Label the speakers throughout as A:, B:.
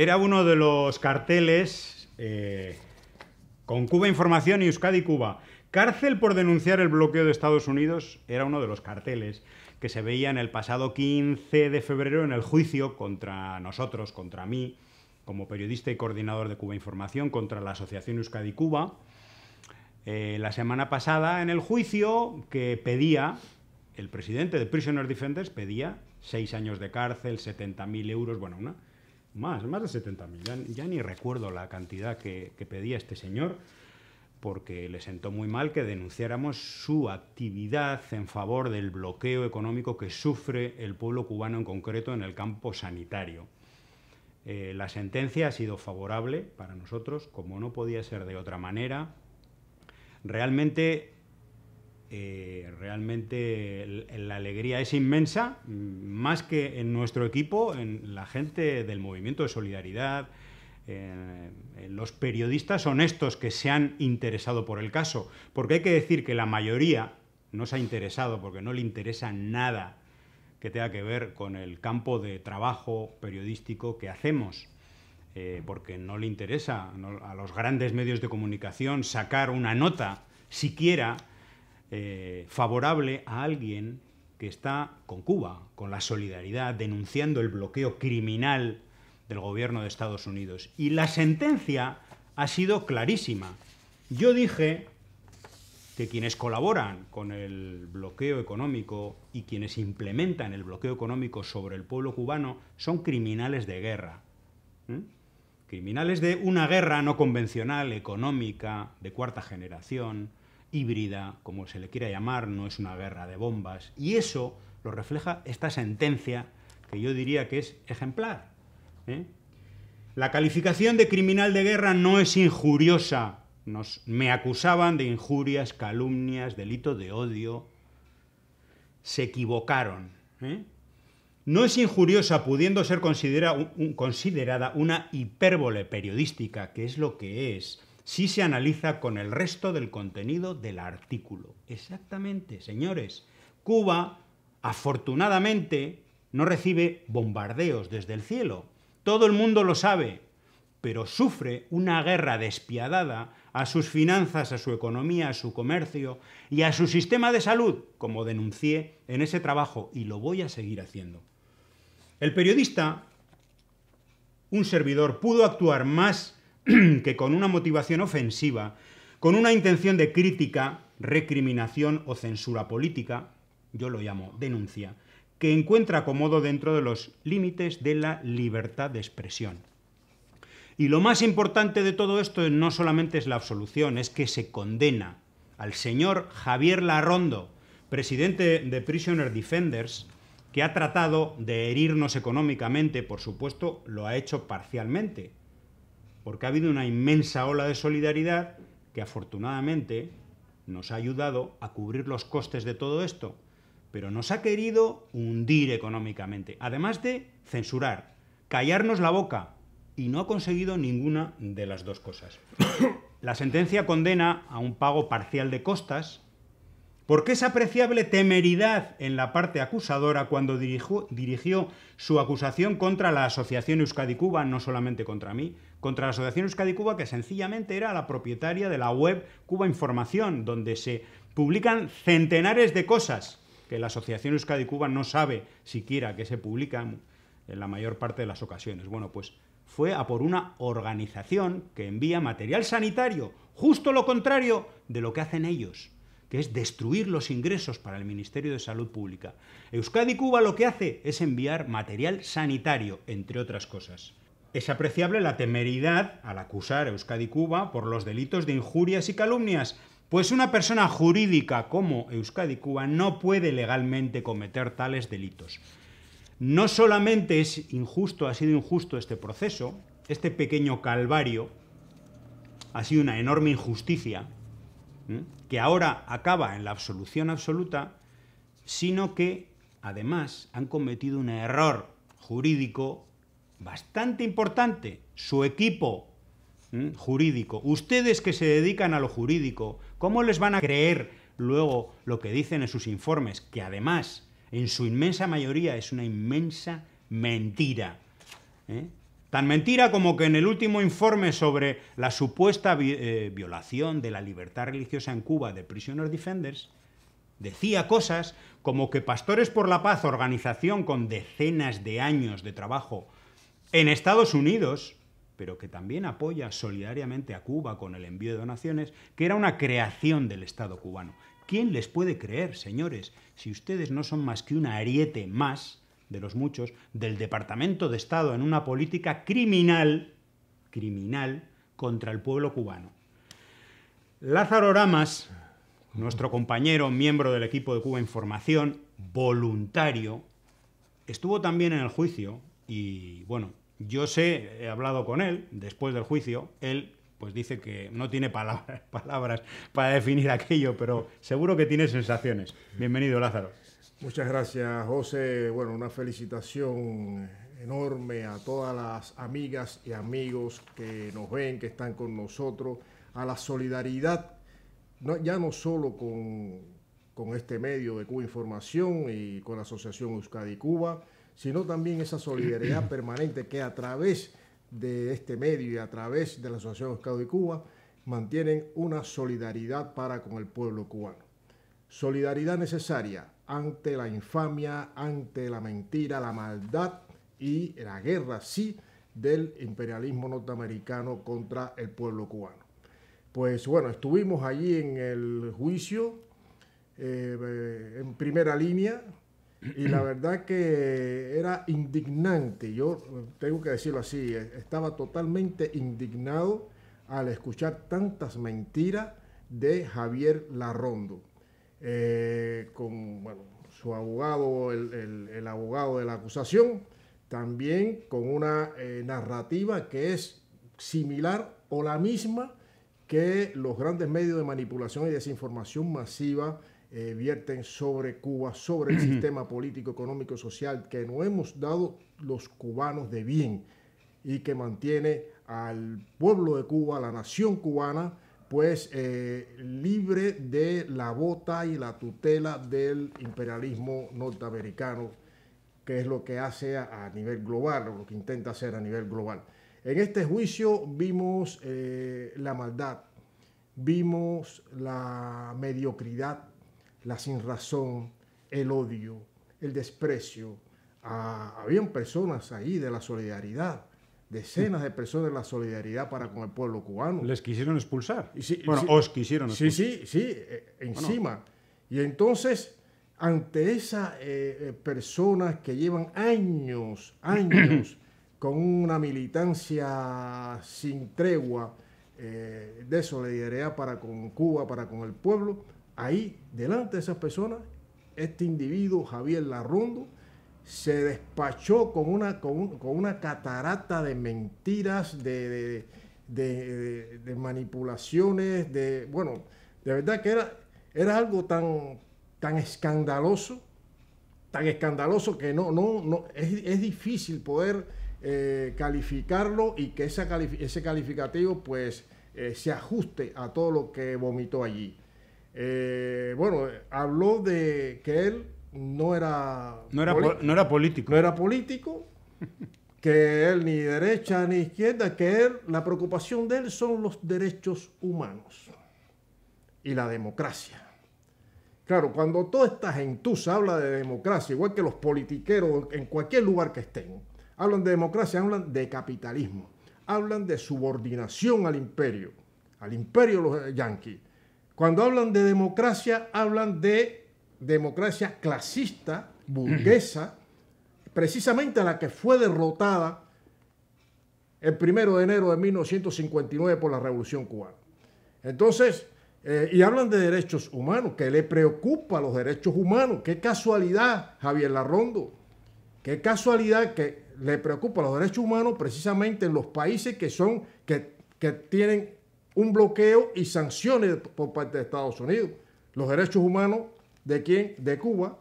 A: Era uno de los carteles eh, con Cuba Información y Euskadi Cuba. Cárcel por denunciar el bloqueo de Estados Unidos era uno de los carteles que se veía en el pasado 15 de febrero en el juicio contra nosotros, contra mí, como periodista y coordinador de Cuba Información, contra la Asociación Euskadi Cuba. Eh, la semana pasada en el juicio que pedía, el presidente de Prisoner Defenders pedía seis años de cárcel, 70.000 euros, bueno, una más, más de 70.000. Ya, ya ni recuerdo la cantidad que, pedía este señor, porque le sentó muy mal que denunciáramos su actividad en favor del bloqueo económico que sufre el pueblo cubano en concreto en el campo sanitario. Eh, la sentencia ha sido favorable para nosotros, como no podía ser de otra manera. Realmente eh, realmente la alegría es inmensa, mm, más que en nuestro equipo, en la gente del movimiento de solidaridad, eh, en los periodistas honestos que se han interesado por el caso, porque hay que decir que la mayoría no se ha interesado porque no le interesa nada que tenga que ver con el campo de trabajo periodístico que hacemos. Eh, porque no le interesa a los grandes medios de comunicación sacar una nota siquiera eh, favorable a alguien que está con Cuba, con la solidaridad, denunciando el bloqueo criminal del gobierno de Estados Unidos. Y la sentencia ha sido clarísima. Yo dije que quienes colaboran con el bloqueo económico y quienes implementan el bloqueo económico sobre el pueblo cubano son criminales de guerra. Criminales de una guerra no convencional, económica, de cuarta generación, híbrida, como se le quiera llamar, no es una guerra de bombas. Y eso lo refleja esta sentencia que yo diría que es ejemplar. ¿eh? La calificación de criminal de guerra no es injuriosa. Nos, me acusaban de injurias, calumnias, delito de odio. Se equivocaron. ¿eh? No es injuriosa pudiendo ser considerada una hipérbole periodística, que es lo que es si se analiza con el resto del contenido del artículo. Exactamente, señores. Cuba, afortunadamente, no recibe bombardeos desde el cielo. Todo el mundo lo sabe, pero sufre una guerra despiadada a sus finanzas, a su economía, a su comercio y a su sistema de salud, como denuncié en ese trabajo y lo voy a seguir haciendo. El periodista, un servidor, pudo actuar más que con una motivación ofensiva, con una intención de crítica, recriminación o censura política, yo lo llamo denuncia, que encuentra acomodo dentro de los límites de la libertad de expresión. Y lo más importante de todo esto no solamente es la absolución, es que se condena al señor Javier Larrondo, presidente de Prisoner Defenders, que ha tratado de herirnos económicamente, por supuesto, lo ha hecho parcialmente, porque ha habido una inmensa ola de solidaridad que afortunadamente nos ha ayudado a cubrir los costes de todo esto, pero nos ha querido hundir económicamente, además de censurar, callarnos la boca, y no ha conseguido ninguna de las dos cosas. La sentencia condena a un pago parcial de costas, porque es apreciable temeridad en la parte acusadora cuando dirigió, dirigió su acusación contra la Asociación Euskadi Cuba, no solamente contra mí, contra la Asociación Euskadi Cuba, que sencillamente era la propietaria de la web Cuba Información, donde se publican centenares de cosas que la Asociación Euskadi Cuba no sabe siquiera que se publican en la mayor parte de las ocasiones. Bueno, pues fue a por una organización que envía material sanitario, justo lo contrario de lo que hacen ellos que es destruir los ingresos para el Ministerio de Salud Pública. Euskadi Cuba lo que hace es enviar material sanitario, entre otras cosas. Es apreciable la temeridad al acusar a Euskadi Cuba por los delitos de injurias y calumnias, pues una persona jurídica como Euskadi Cuba no puede legalmente cometer tales delitos. No solamente es injusto, ha sido injusto este proceso, este pequeño calvario, ha sido una enorme injusticia que ahora acaba en la absolución absoluta, sino que además han cometido un error jurídico bastante importante. Su equipo jurídico, ustedes que se dedican a lo jurídico, ¿cómo les van a creer luego lo que dicen en sus informes? Que además, en su inmensa mayoría, es una inmensa mentira. ¿Eh? Tan mentira como que en el último informe sobre la supuesta eh, violación de la libertad religiosa en Cuba de Prisoner Defenders, decía cosas como que Pastores por la Paz, organización con decenas de años de trabajo en Estados Unidos, pero que también apoya solidariamente a Cuba con el envío de donaciones, que era una creación del Estado cubano. ¿Quién les puede creer, señores, si ustedes no son más que un ariete más de los muchos, del Departamento de Estado en una política criminal, criminal, contra el pueblo cubano. Lázaro Ramas, nuestro compañero, miembro del equipo de Cuba Información, voluntario, estuvo también en el juicio y, bueno, yo sé, he hablado con él después del juicio, él pues dice que no tiene palabras, palabras para definir aquello, pero seguro que tiene sensaciones. Bienvenido, Lázaro.
B: Muchas gracias, José. Bueno, una felicitación enorme a todas las amigas y amigos que nos ven, que están con nosotros, a la solidaridad, ya no solo con, con, este medio de Cuba Información y con la Asociación Euskadi Cuba, sino también esa solidaridad permanente que a través de este medio y a través de la Asociación Euskadi Cuba mantienen una solidaridad para con el pueblo cubano. Solidaridad necesaria ante la infamia, ante la mentira, la maldad y la guerra, sí, del imperialismo norteamericano contra el pueblo cubano. Pues bueno, estuvimos allí en el juicio, eh, eh, en primera línea, y la verdad que era indignante, yo tengo que decirlo así, eh, estaba totalmente indignado al escuchar tantas mentiras de Javier Larrondo. Eh, con su abogado, el, el, abogado de la acusación, también con una eh, narrativa que es similar o la misma que los grandes medios de manipulación y desinformación masiva eh, vierten sobre Cuba, sobre el sistema político, económico y social que no hemos dado los cubanos de bien y que mantiene al pueblo de Cuba, a la nación cubana, pues eh, libre de la bota y la tutela del imperialismo norteamericano, que es lo que hace a, nivel global, o lo que intenta hacer a nivel global. En este juicio vimos eh, la maldad, vimos la mediocridad, la sinrazón, el odio, el desprecio. a habían personas ahí de la solidaridad, decenas de personas de la solidaridad para con el pueblo cubano.
A: Les quisieron expulsar.
B: Y bueno, os quisieron expulsar. Sí, sí, eh, sí, encima. Y entonces, ante esas eh, eh, personas que llevan años, años, con una militancia sin tregua de solidaridad para con Cuba, para con el pueblo, ahí, delante de esas personas, este individuo, Javier Larrondo, se despachó con una, con, una catarata de mentiras, de, manipulaciones, de, bueno, de verdad que era, era algo tan, tan escandaloso, tan escandaloso que no, no, no es, difícil poder eh, calificarlo y que ese calificativo pues eh, se ajuste a todo lo que vomitó allí. Eh, bueno, habló de que él no era, no era,
A: político. No era político,
B: que él ni derecha ni izquierda, que él, la preocupación de él son los derechos humanos y la democracia. Claro, cuando toda esta gentuza habla de democracia, igual que los politiqueros en cualquier lugar que estén, hablan de democracia, hablan de capitalismo, hablan de subordinación al imperio, al imperio los yanquis. Cuando hablan de democracia, hablan de democracia clasista, burguesa, precisamente la que fue derrotada el primero de enero de 1959 por la Revolución Cubana. Entonces, eh, y hablan de derechos humanos, que le preocupa los derechos humanos. Qué casualidad, Javier Larrondo, qué casualidad que le preocupa los derechos humanos precisamente en los países que son, que, que tienen un bloqueo y sanciones por parte de Estados Unidos. Los derechos humanos ¿De quién? De Cuba,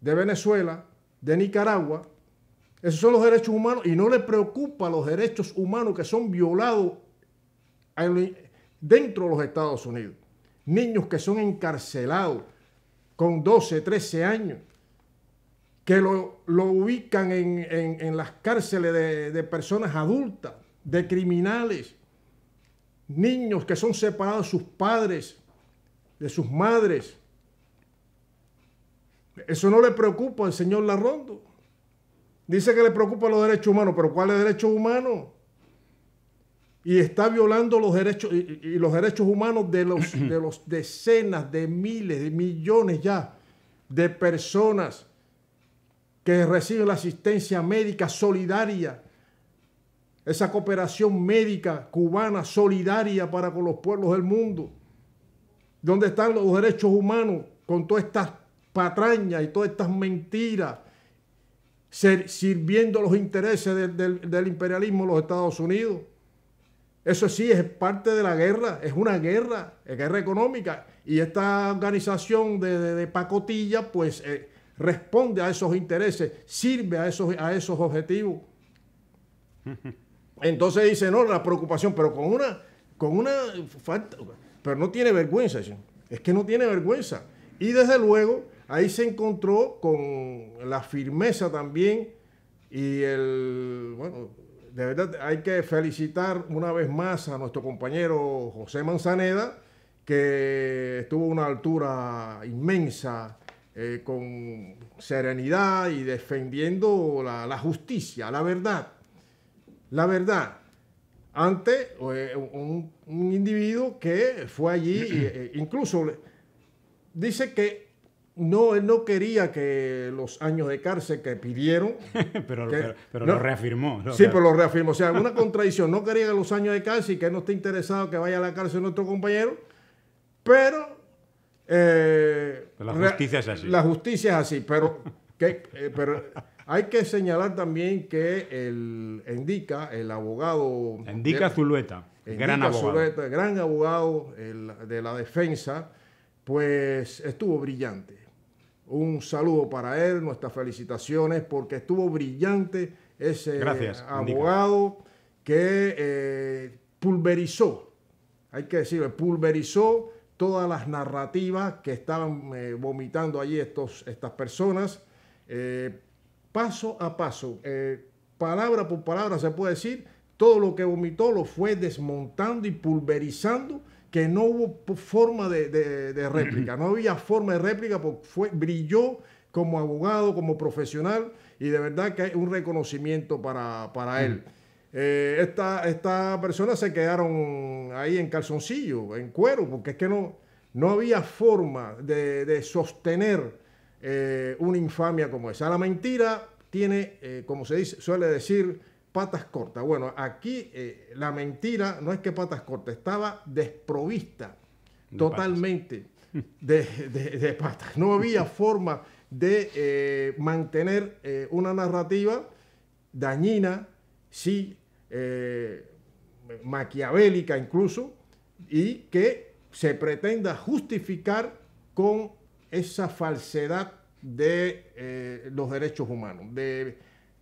B: de Venezuela, de Nicaragua. Esos son los derechos humanos y no le preocupa los derechos humanos que son violados dentro de los Estados Unidos. Niños que son encarcelados con 12, 13 años, que lo, ubican en, las cárceles de, de personas adultas, de criminales, niños que son separados de sus padres, de sus madres, eso no le preocupa al señor Larrondo. Dice que le preocupa los derechos humanos, pero ¿cuáles derecho humano? Y está violando los derechos y, los derechos humanos de los, de los decenas de miles, de millones ya de personas que reciben la asistencia médica solidaria, esa cooperación médica cubana solidaria para con los pueblos del mundo. ¿Dónde están los derechos humanos con todas estas patrañas y todas estas mentiras sirviendo los intereses del, imperialismo de los Estados Unidos. Eso sí es parte de la guerra, es una guerra, es guerra económica. Y esta organización de, pacotilla, pues eh, responde a esos intereses, sirve a esos, a esos objetivos. Entonces dice, no, la preocupación, pero con una, con una falta, pero no tiene vergüenza, es que no tiene vergüenza. Y desde luego, Ahí se encontró con la firmeza también y el, bueno, de verdad hay que felicitar una vez más a nuestro compañero José Manzaneda, que estuvo a una altura inmensa, eh, con serenidad y defendiendo la, justicia, la verdad. La verdad, ante eh, un, individuo que fue allí, eh, incluso dice que no, él no quería que los años de cárcel que pidieron. pero, lo reafirmó. sí, pero lo reafirmó. O sea, una contradicción. No quería los años de cárcel y que no esté interesado que vaya a la cárcel nuestro compañero. Pero. Eh, la justicia es así. La justicia es así. Pero, que, eh, pero hay que señalar también que
A: el
B: indica el abogado.
A: Endica Zulueta. gran abogado. Zulueta,
B: gran abogado de la defensa, pues estuvo brillante un saludo para él, nuestras felicitaciones porque estuvo brillante ese abogado que eh, pulverizó, hay que decirlo, pulverizó todas las narrativas que estaban eh, vomitando allí estos, estas personas, eh, paso a paso, palabra por palabra se puede decir, todo lo que vomitó lo fue desmontando y pulverizando que no hubo forma de, réplica, no había forma de réplica porque fue, brilló como abogado, como profesional, y de verdad que hay un reconocimiento para, él. Estas eh, esta personas se quedaron ahí en calzoncillo, en cuero, porque es que no, no había forma de, sostener eh, una infamia como esa. La mentira tiene, eh, como se dice, suele decir, patas cortas. Bueno, aquí eh, la mentira no es que patas cortas, estaba desprovista totalmente De, patas. No había forma de eh, mantener eh, una narrativa dañina, sí, maquiavélica incluso, y que se pretenda justificar con esa falsedad de los derechos humanos, de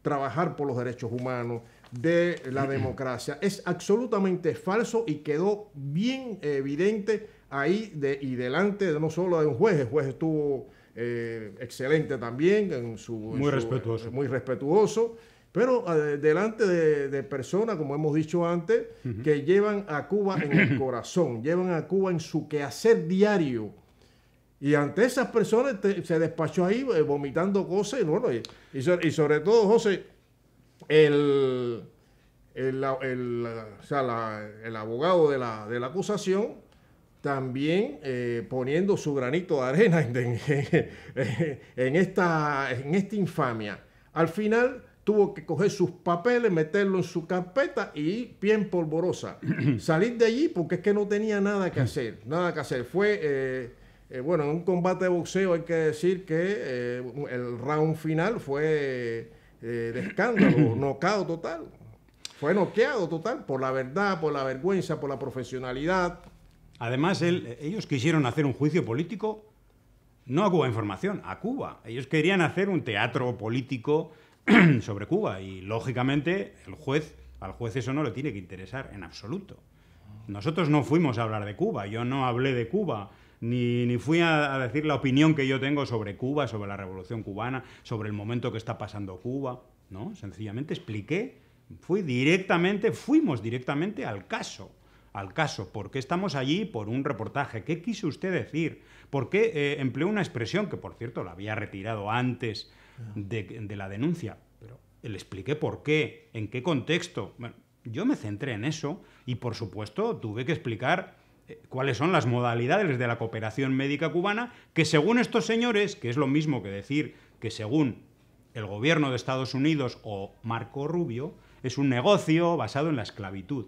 B: trabajar por los derechos humanos, de la democracia. Es absolutamente falso y quedó bien evidente ahí de, y delante no solo de un juez, el juez estuvo eh, excelente también, en su, muy, respetuoso. Eh, muy respetuoso. Pero eh, delante de, personas, como hemos dicho antes, que llevan a Cuba en el corazón, llevan a Cuba en su quehacer diario y ante esas personas se despachó ahí eh, vomitando cosas. Y, bueno, y, sobre, todo, José, el, el, el, el abogado de la, de la, acusación también eh, poniendo su granito de arena en, en, esta, en esta infamia. Al final tuvo que coger sus papeles, meterlo en su carpeta y bien polvorosa. Salir de allí porque es que no tenía nada que hacer, nada que hacer. Fue... Eh, eh, bueno, en un combate de boxeo hay que decir que eh, el round final fue eh, de escándalo, nocao
A: total. Fue noqueado total, por la verdad, por la vergüenza, por la profesionalidad. Además, ellos quisieron hacer un juicio político, no a Cuba Información, a Cuba. Ellos querían hacer un teatro político sobre Cuba y, lógicamente, el juez, al juez eso no le tiene que interesar en absoluto. Nosotros no fuimos a hablar de Cuba, yo no hablé de Cuba ni, ni fui a, decir la opinión que yo tengo sobre Cuba, sobre la revolución cubana, sobre el momento que está pasando Cuba, ¿no? Sencillamente expliqué, fui directamente, fuimos directamente al caso. Al caso, ¿por qué estamos allí? Por un reportaje. ¿Qué quiso usted decir? ¿Por qué eh, empleó una expresión que, por cierto, la había retirado antes de, de la denuncia? Pero le expliqué por qué, en qué contexto. Bueno, yo me centré en eso y, por supuesto, tuve que explicar eh, cuáles son las modalidades de la cooperación médica cubana, que según estos señores, que es lo mismo que decir que según el gobierno de Estados Unidos o Marco Rubio, es un negocio basado en la esclavitud.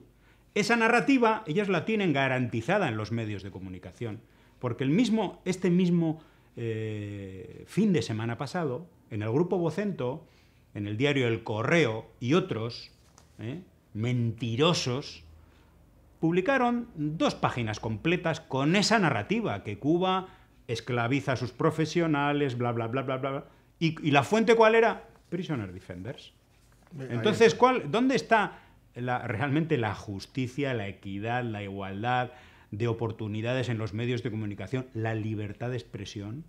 A: Esa narrativa ellas la tienen garantizada en los medios de comunicación, porque el mismo, este mismo eh, fin de semana pasado, en el grupo Vocento, en el diario El Correo y otros, eh, mentirosos, publicaron dos páginas completas con esa narrativa que Cuba esclaviza a sus profesionales, bla, bla, bla, bla, bla. ¿Y, y la fuente cuál era? Prisoner Defenders. Entonces, ¿dónde está realmente la justicia, la equidad, la igualdad de oportunidades en los medios de comunicación, la libertad de expresión?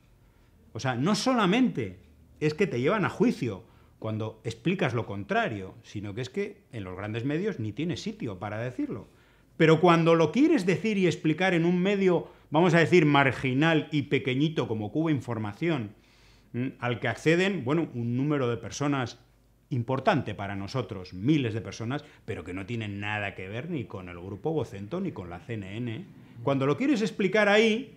A: O sea, no solamente es que te llevan a juicio cuando explicas lo contrario, sino que es que en los grandes medios ni tiene sitio para decirlo. Pero cuando lo quieres decir y explicar en un medio, vamos a decir, marginal y pequeñito como Cuba Información, mm, al que acceden, bueno, un número de personas importante para nosotros, miles de personas, pero que no tienen nada que ver ni con el grupo Vocento ni con la CNN. Cuando lo quieres explicar ahí,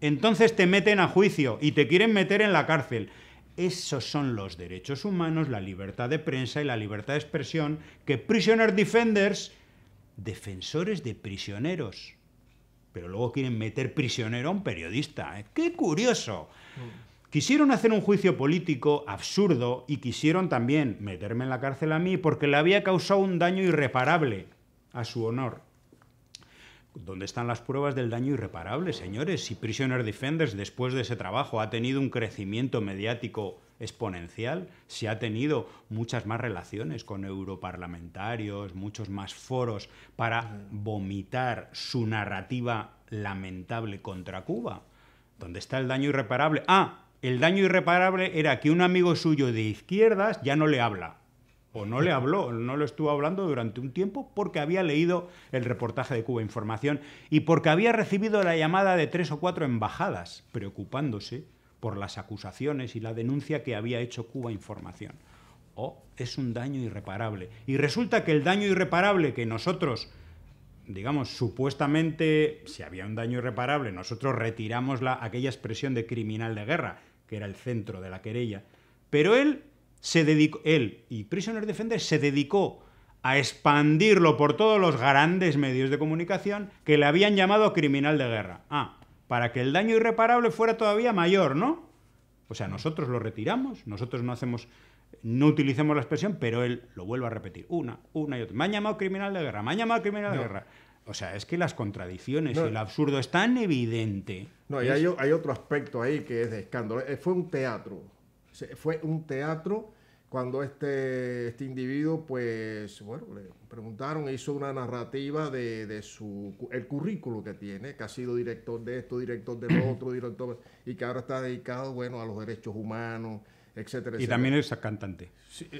A: entonces te meten a juicio y te quieren meter en la cárcel. Esos son los derechos humanos, la libertad de prensa y la libertad de expresión que Prisoner Defenders defensores de prisioneros. Pero luego quieren meter prisionero a un periodista. ¿eh? ¡Qué curioso! Mm. Quisieron hacer un juicio político absurdo y quisieron también meterme en la cárcel a mí porque le había causado un daño irreparable a su honor. ¿Dónde están las pruebas del daño irreparable, señores? Si Prisoner Defenders, después de ese trabajo, ha tenido un crecimiento mediático exponencial, si ha tenido muchas más relaciones con europarlamentarios, muchos más foros para vomitar su narrativa lamentable contra Cuba. ¿Dónde está el daño irreparable? Ah, el daño irreparable era que un amigo suyo de izquierdas ya no le habla o no le habló, no lo estuvo hablando durante un tiempo porque había leído el reportaje de Cuba Información y porque había recibido la llamada de tres o cuatro embajadas preocupándose por las acusaciones y la denuncia que había hecho Cuba Información. o es un daño irreparable. Y resulta que el daño irreparable que nosotros, digamos, supuestamente, si había un daño irreparable, nosotros retiramos la, aquella expresión de criminal de guerra, que era el centro de la querella, pero él se dedicó, él y Prisoner Defender se dedicó a expandirlo por todos los grandes medios de comunicación que le habían llamado criminal de guerra. Ah, para que el daño irreparable fuera todavía mayor, ¿no? O sea, nosotros lo retiramos, nosotros no hacemos, no utilizamos la expresión, pero él lo vuelve a repetir una, una y otra. Me han llamado criminal de guerra, me han llamado criminal de guerra. O sea, es que las contradicciones y el absurdo es tan evidente.
B: No, y hay, hay otro aspecto ahí que es de escándalo. Eh, fue un teatro fue un teatro cuando este, este individuo, pues, bueno, le preguntaron, hizo una narrativa de, de, su, el currículo que tiene, que ha sido director de esto, director del otro, director, y que ahora está dedicado, bueno, a los derechos humanos, etcétera, Y también es cantante.
A: Sí,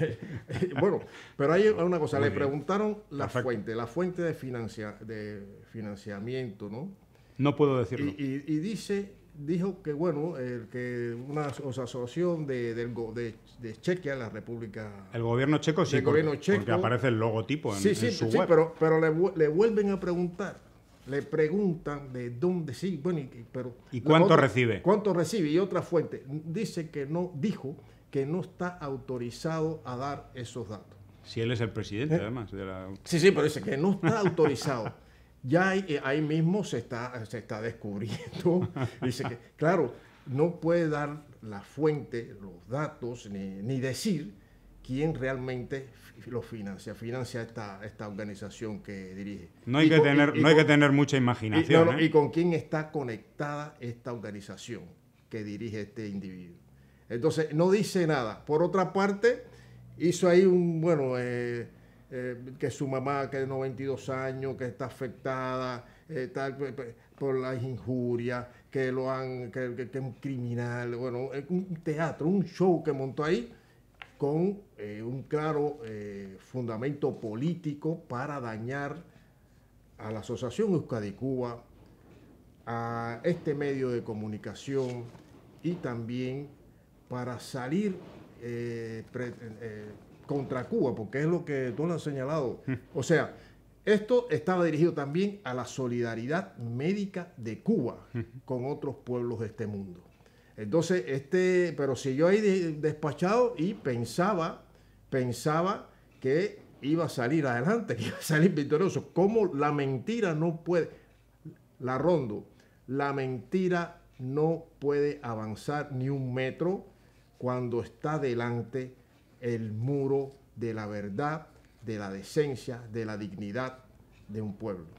A: bueno, pero hay una cosa, le preguntaron la fuente,
B: la fuente de, de financiamiento, ¿no?
A: No puedo decirlo.
B: y dice dijo que, bueno, que una asociación de, del de, de, Chequia, la República.
A: El gobierno checo, sí, porque, aparece el logotipo en, sí, sí, sí,
B: pero, pero le, vuelven a preguntar, le preguntan de dónde sí, bueno, y, pero. ¿Y cuánto recibe? ¿Cuánto recibe? Y otra fuente dice que no, dijo que no está autorizado a dar esos datos.
A: Si él es el presidente, ¿Eh? además. Sí, sí,
B: pero dice que no está autorizado ya eh, ahí, mismo se está, se está descubriendo. Dice que, claro, no puede dar la fuente, los datos, ni, decir quién realmente lo financia, financia esta, esta organización que dirige. No hay, que, tener, hay que tener mucha imaginación. ¿eh? Y, con quién está conectada esta organización que dirige este individuo. Entonces, no dice nada. Por otra parte, hizo ahí un, bueno, eh, eh, que su mamá, que de 92 años, que está afectada eh, por las injurias, que lo han, que, un criminal, bueno, es un teatro, un show que montó ahí con eh, un claro fundamento político para dañar a la Asociación Euskadi Cuba, a este medio de comunicación y también para salir contra Cuba, porque es lo que tú lo has señalado. O sea, esto estaba dirigido también a la solidaridad médica de Cuba con otros pueblos de este mundo. Entonces, este, pero si yo ahí despachado y pensaba, pensaba que iba a salir adelante, que iba a salir victorioso. como la mentira no puede? La rondo, la mentira no puede avanzar ni un metro cuando está delante el muro de la verdad, de la decencia, de la dignidad de un pueblo.